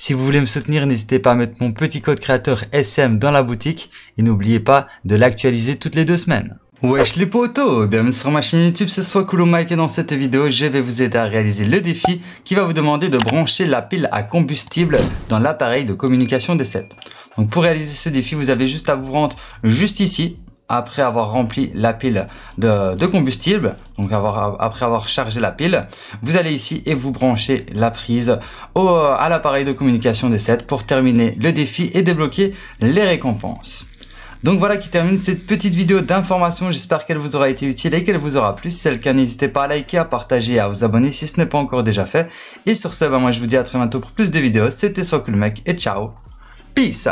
Si vous voulez me soutenir, n'hésitez pas à mettre mon petit code créateur SM dans la boutique et n'oubliez pas de l'actualiser toutes les deux semaines. Wesh les potos Bienvenue sur ma chaîne YouTube, Ce soit cool Mike et dans cette vidéo, je vais vous aider à réaliser le défi qui va vous demander de brancher la pile à combustible dans l'appareil de communication des 7. Donc pour réaliser ce défi, vous avez juste à vous rendre juste ici, après avoir rempli la pile de, combustible, donc avoir, après avoir chargé la pile, vous allez ici et vous branchez la prise au, à l'appareil de communication des 7 pour terminer le défi et débloquer les récompenses. Donc voilà qui termine cette petite vidéo d'information. J'espère qu'elle vous aura été utile et qu'elle vous aura plu. Si c'est le cas, n'hésitez pas à liker, à partager et à vous abonner si ce n'est pas encore déjà fait. Et sur ce, bah moi je vous dis à très bientôt pour plus de vidéos. C'était Soit Mec et ciao. Peace